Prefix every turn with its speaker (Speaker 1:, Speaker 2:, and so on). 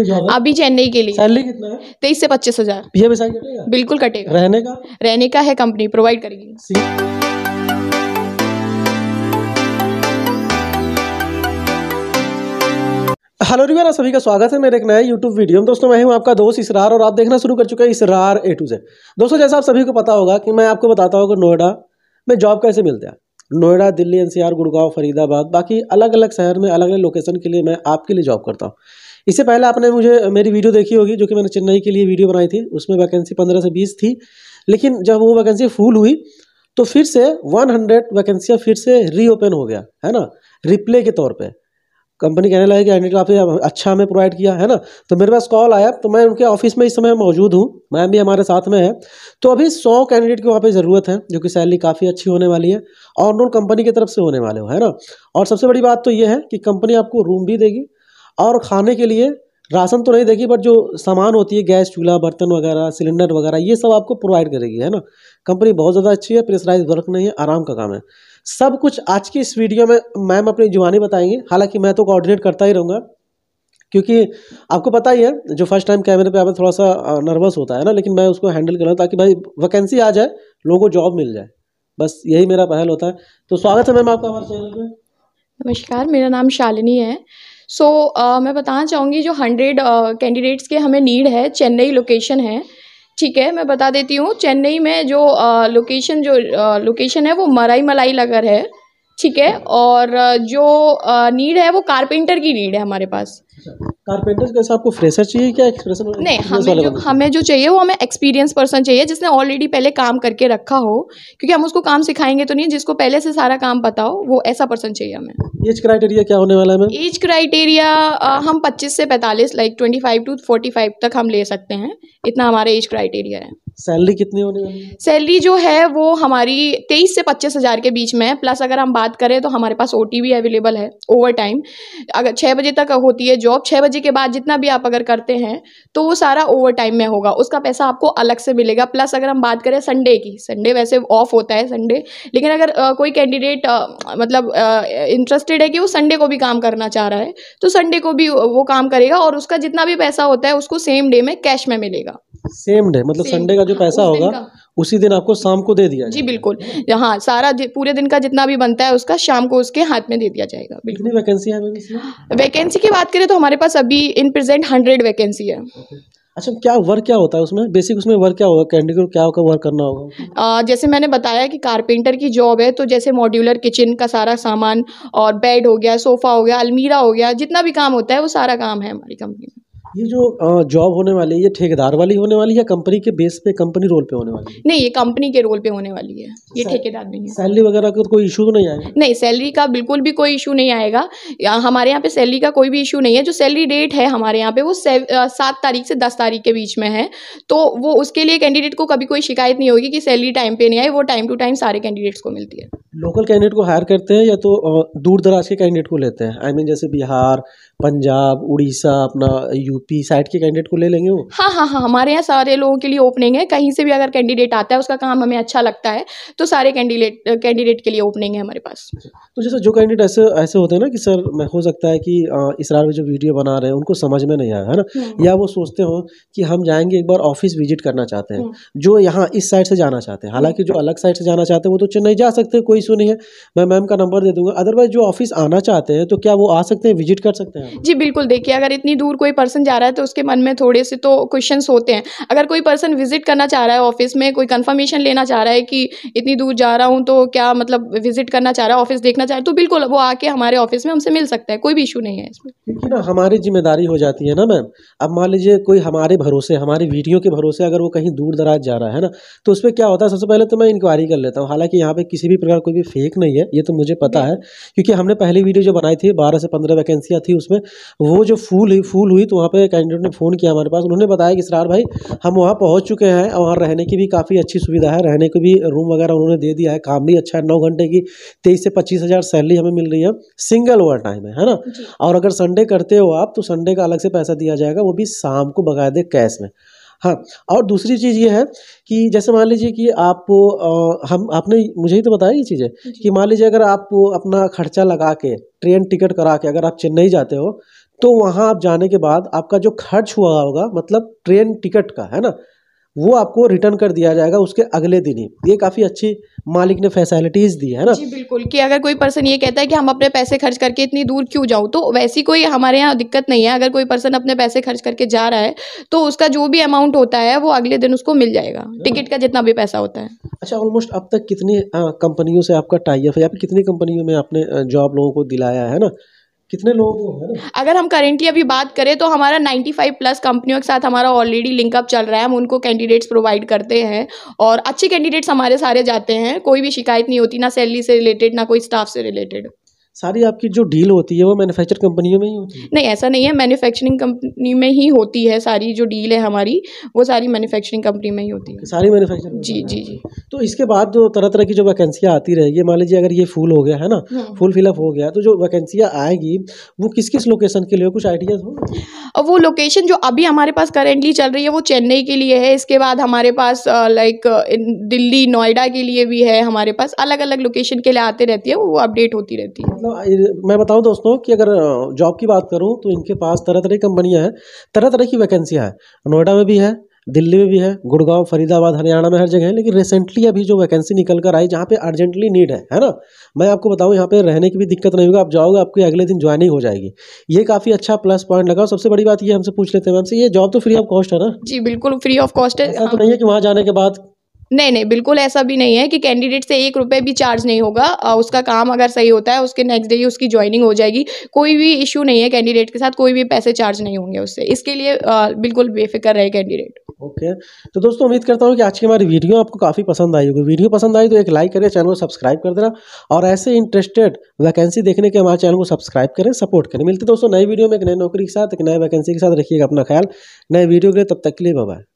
Speaker 1: अभी चेन्नई के लिए सैलरी कितना है तेईस से पच्चीस हजार
Speaker 2: कटेगा
Speaker 1: बिल्कुल कटेगा रहने का रहने का है कंपनी प्रोवाइड करेगी
Speaker 2: हेलो रिवार सभी का स्वागत है मेरे एक नए यूट्यूब वीडियो में दोस्तों मैं हूं आपका दोस्त इसरार और आप देखना शुरू कर चुके हैं इसरार ए टू से दोस्तों जैसा आप सभी को पता होगा कि मैं आपको बताता हूं कि नोएडा में जॉब कैसे मिलते हैं नोएडा दिल्ली एनसीआर गुड़गांव फरीदाबाद बाकी अलग अलग शहर में अलग अलग लोकेशन के लिए मैं आपके लिए जॉब करता हूँ इससे पहले आपने मुझे मेरी वीडियो देखी होगी जो कि मैंने चेन्नई के लिए वीडियो बनाई थी उसमें वैकेंसी पंद्रह से बीस थी लेकिन जब वो वैकेंसी फुल हुई तो फिर से वन हंड्रेड वैकेंसियाँ फिर से रीओपन हो गया है ना रिप्ले के तौर पर कंपनी कहने लगे कि कैंडिडेट आपने अच्छा हमें प्रोवाइड किया है ना तो मेरे पास कॉल आया तो मैं उनके ऑफिस में इस समय मौजूद हूँ मैम भी हमारे साथ में है तो अभी सौ कैंडिडेट की वहाँ पे ज़रूरत है जो कि सैलरी काफ़ी अच्छी होने वाली है और नोन कंपनी की तरफ से होने वाले हो है ना और सबसे बड़ी बात तो ये है कि कंपनी आपको रूम भी देगी और खाने के लिए राशन तो नहीं देगी बट जो सामान होती है गैस चूल्हा बर्तन वगैरह सिलेंडर वगैरह ये सब आपको प्रोवाइड करेगी है ना कंपनी बहुत ज़्यादा अच्छी है प्रेशराइज वर्क नहीं है आराम का काम है सब कुछ आज की इस वीडियो में मैम अपनी जुबानी बताएंगी हालांकि मैं तो कोऑर्डिनेट करता ही रहूँगा क्योंकि आपको पता ही है जो फर्स्ट टाइम कैमरे पर आवे थोड़ा सा नर्वस होता है ना लेकिन मैं उसको हैंडल कर रहा हूँ ताकि भाई वैकेंसी आ जाए लोगों को जॉब मिल जाए बस यही मेरा पहल होता है तो स्वागत है मैम आपका हमारे चैनल
Speaker 1: पर नमस्कार मेरा नाम शालिनी है सो so, uh, मैं बताना चाहूँगी जो हंड्रेड कैंडिडेट्स uh, के हमें नीड है चेन्नई लोकेशन है ठीक है मैं बता देती हूँ चेन्नई में जो लोकेशन uh, जो लोकेशन uh, है वो मराई मलाई लगर है ठीक है और uh, जो नीड uh, है वो कारपेंटर की नीड है हमारे पास अच्छा।
Speaker 2: कारपेंटर जैसे आपको फ्रेशर चाहिए क्या एक्सप्रेशन नहीं हमें जो
Speaker 1: हमें जो चाहिए वो हमें एक्सपीरियंस पर्सन चाहिए जिसने ऑलरेडी पहले काम करके रखा हो क्योंकि हम उसको काम सिखाएंगे तो नहीं जिसको पहले से सारा काम पता हो वो ऐसा पर्सन चाहिए हमें
Speaker 2: एज क्राइटेरिया क्या होने वाला है मैम
Speaker 1: एज क्राइटेरिया हम पच्चीस से पैंतालीस like twenty five to forty five तक हम ले सकते हैं इतना हमारा एज क्राइटेरिया है
Speaker 2: सैलरी कितनी होने वाली
Speaker 1: है सैलरी जो है वो हमारी तेईस से पच्चीस हज़ार के बीच में है प्लस अगर हम बात करें तो हमारे पास ओ भी अवेलेबल है ओवर टाइम अगर छः बजे तक होती है जॉब छः बजे के बाद जितना भी आप अगर करते हैं तो वो सारा ओवर टाइम में होगा उसका पैसा आपको अलग से मिलेगा प्लस अगर हम बात करें संडे की संडे वैसे ऑफ होता है संडे लेकिन अगर आ, कोई कैंडिडेट मतलब इंटरेस्टेड है कि वो संडे को भी काम करना चाह रहा है तो संडे को भी वो काम करेगा और उसका जितना भी पैसा होता है उसको सेम डे में कैश में मिलेगा
Speaker 2: सेम डे मतलब संडे का जो हाँ, पैसा होगा उसी दिन आपको शाम को दे दिया
Speaker 1: जी बिल्कुल हाँ सारा पूरे दिन का जितना भी बनता है उसका शाम को उसके हाथ में दे दिया जाएगा कितनी
Speaker 2: वैकेंसी है
Speaker 1: वैकेंसी की बात करें तो हमारे पास अभी इन प्रेजेंट हंड्रेड वैकेंसी है
Speaker 2: अच्छा क्या वर्क क्या होता है उसमें बेसिक उसमें वर्क क्या होगा कैंडिडेट क्या होगा वर्क करना होगा
Speaker 1: आ, जैसे मैंने बताया कि कारपेंटर की जॉब है तो जैसे मॉड्यूलर किचन का सारा सामान और बेड हो गया सोफ़ा हो गया अलमीरा हो गया जितना भी काम होता है वो सारा काम है हमारी कंपनी में
Speaker 2: ये जो जॉब होने वाली है ये ठेकेदार वाली होने वाली है कंपनी के बेस पे कंपनी रोल पे होने वाली
Speaker 1: है नहीं ये कंपनी के रोल पे होने वाली है ये ठेकेदार नहीं है
Speaker 2: सैलरी वगैरह का कोई इशू तो नहीं आएगा
Speaker 1: नहीं सैलरी का बिल्कुल भी कोई इशू नहीं आएगा हमारे यहाँ पे सैलरी का कोई भी इशू नहीं है जो सैलरी डेट है हमारे यहाँ पे वो सात तारीख से दस तारीख के बीच में है तो वो उसके लिए कैंडिडेट को कभी कोई शिकायत नहीं होगी कि सैलरी टाइम पे नहीं आई वो टाइम टू टाइम सारे कैंडिडेट्स को मिलती है
Speaker 2: लोकल कैंडिडेट को हायर करते हैं या तो दूर दराज के कैंडिडेट को लेते हैं आई मीन जैसे बिहार पंजाब उड़ीसा अपना यू पी साइड के कैंडिडेट को ले लेंगे वो
Speaker 1: हाँ हाँ हाँ हमारे यहाँ सारे लोगों के लिए ओपनिंग है कहीं से भी अगर कैंडिडेट आता है उसका काम हमें अच्छा लगता है तो सारे कैंडिडेट कैंडिडेट के लिए ओपनिंग है हमारे पास अच्छा,
Speaker 2: तो जैसे जो कैंडिडेट ऐसे ऐसे होते हैं ना कि सर मैं हो सकता है कि इस इसरार में जो वीडियो बना रहे हैं उनको समझ में नहीं आया है ना हम्म, हम्म। या वो सोचते हो कि हम जाएंगे एक बार ऑफिस विजिट करना चाहते हैं हम्म। जो यहाँ इस साइड से जाना चाहते हैं हालांकि जो अलग साइड से जाना चाहते हैं वो तो चेन्नई जा सकते हैं कोई इशू नहीं है मैं मैम का नंबर दे दूंगा अदरवाइज जो ऑफिस आना चाहते हैं तो क्या वो आ सकते हैं विजिट कर सकते हैं
Speaker 1: जी बिल्कुल देखिए अगर इतनी दूर कोई पर्सन जा आ रहा है तो उसके मन में थोड़े से तो क्वेश्चन होते हैं अगर कोई पर्सन विजिट करना चाह रहा है ऑफिस में कोई कन्फर्मेशन लेना चाह रहा है कि इतनी दूर जा रहा हूँ तो क्या मतलब विजिट करना चाह रहा है ऑफिस देखना चाह रहा है तो बिल्कुल वो आके हमारे ऑफिस में हमसे मिल सकता है कोई भी इशू नहीं है इसमें
Speaker 2: क्योंकि ना हमारी जिम्मेदारी हो जाती है ना मैम अब मान लीजिए कोई हमारे भरोसे हमारे वीडियो के भरोसे अगर वो कहीं दूर दराज जा रहा है ना तो उस पर क्या होता है सबसे पहले तो मैं इंक्वायरी कर लेता हूँ हालांकि यहाँ पे किसी भी प्रकार कोई भी फेक नहीं है ये तो मुझे पता है क्योंकि हमने पहली वीडियो जो बनाई थी बारह से पंद्रह वैकेंसियाँ थी उसमें वो जो फूल हुई फूल हुई तो वहाँ पे दूसरे कैंडिडेट ने फ़ोन किया हमारे पास उन्होंने बताया कि सरार भाई हम वहाँ पहुँच चुके हैं और वहाँ रहने की भी काफ़ी अच्छी सुविधा है रहने को भी रूम वगैरह उन्होंने दे दिया है काम भी अच्छा है नौ घंटे की तेईस से पच्चीस हज़ार सैलरी हमें मिल रही है सिंगल ओवर टाइम है है ना और अगर संडे करते हो आप तो संडे का अलग से पैसा दिया जाएगा वो भी शाम को बकायदे कैश में हाँ और दूसरी चीज़ ये है कि जैसे मान लीजिए कि आप आ, हम आपने मुझे ही तो बताया ये चीज़ें कि मान लीजिए अगर आप अपना खर्चा लगा के ट्रेन टिकट करा के अगर आप चेन्नई जाते हो तो वहाँ आप जाने के बाद आपका जो खर्च हुआ होगा मतलब ट्रेन टिकट का है ना वो आपको रिटर्न कर दिया जाएगा उसके अगले दिन ही ये काफ़ी अच्छी मालिक ने फैसिलिटीज़ दी है ना जी
Speaker 1: बिल्कुल कि अगर कोई पर्सन ये कहता है कि हम अपने पैसे खर्च करके इतनी दूर क्यों जाऊँ तो वैसी कोई हमारे यहाँ दिक्कत नहीं है अगर कोई पर्सन अपने पैसे खर्च करके जा रहा है तो उसका जो भी अमाउंट होता है वो अगले दिन उसको मिल जाएगा टिकट का जितना भी पैसा
Speaker 2: होता है अच्छा ऑलमोस्ट अब तक कितनी कंपनियों से आपका टाइप है या फिर कितनी कंपनियों में आपने जॉब लोगों को दिलाया है ना कितने लोग
Speaker 1: अगर हम करेंटली अभी बात करें तो हमारा 95 प्लस कंपनियों के साथ हमारा ऑलरेडी लिंकअप चल रहा है हम उनको कैंडिडेट्स प्रोवाइड करते हैं और अच्छे कैंडिडेट्स हमारे सारे जाते हैं कोई भी शिकायत नहीं होती ना सैलरी से रिलेटेड ना कोई स्टाफ से रिलेटेड
Speaker 2: सारी आपकी जो डील होती है वो मैन्युफैक्चर कंपनियों में ही होती
Speaker 1: है नहीं ऐसा नहीं है मैन्युफैक्चरिंग कंपनी में ही होती है सारी जो डील है हमारी वो सारी मैन्युफैक्चरिंग कंपनी में ही होती
Speaker 2: है सारी मैन्युफैक्चरिंग जी जी जी तो इसके बाद जो तरह तरह की जो वैकेंसियाँ आती रहेगी मान लीजिए अगर ये फुल हो गया है ना फुल हाँ। फिलअप हो गया तो जो वैकेंसियाँ आएगी वो किस किस लोकेशन के लिए कुछ आइडियाज हो और वो लोकेशन
Speaker 1: जो अभी हमारे पास करेंटली चल रही है वो चेन्नई के लिए है इसके बाद हमारे पास लाइक दिल्ली नोएडा के लिए भी है हमारे पास अलग अलग लोकेशन के लिए आते रहती है वो अपडेट होती रहती है
Speaker 2: मतलब, मैं बताऊँ दोस्तों की अगर जॉब की बात करूँ तो इनके पास तरह तरह की कंपनियाँ हैं तरह तरह की वैकेंसियाँ हैं नोएडा में भी है दिल्ली में भी है गुड़गांव फरीदाबाद हरियाणा में हर जगह है लेकिन रिसेंटली अभी जो वैकेंसी निकल कर आई जहाँ पे अर्जेंटली नीड है है ना मैं आपको बताऊँ यहाँ पे रहने की भी दिक्कत नहीं होगी आप जाओगे आपकी अगले दिन ज्वाइनिंग हो जाएगी ये काफ़ी अच्छा प्लस पॉइंट लगा सबसे बड़ी बात ये हमसे पूछ लेते हैं मैम ये जॉब तो फ्री ऑफ कॉस्ट है ना जी बिल्कुल फ्री ऑफ कॉस्ट है ऐसा तो हाँ। नहीं है कि वहाँ जाने के बाद
Speaker 1: नहीं नहीं बिल्कुल ऐसा भी नहीं है कि कैंडिडेट से एक रुपये भी चार्ज नहीं होगा उसका काम अगर सही होता है उसके नेक्स्ट डे ही उसकी ज्वाइनिंग हो जाएगी कोई भी इशू नहीं है कैंडिडेट के साथ कोई भी पैसे चार्ज नहीं होंगे उससे इसके लिए बिल्कुल बेफिक्र रहे कैंडिडेट
Speaker 2: ओके तो दोस्तों उम्मीद करता हूँ कि आज की हमारी वीडियो आपको काफ़ी पसंद आई होगी वीडियो पसंद आई तो एक लाइक करें चैनल को सब्सक्राइब कर देना और ऐसे इंटरेस्टेड वैकेंसी देखने के हमारे चैनल को सब्सक्राइब करें सपोर्ट करें मिलते दोस्तों नई वीडियो में एक नई नौकरी के साथ एक नए वैकेंसी के साथ रखिएगा अपना ख्याल नए वीडियो के लिए तब तक के लिए बाय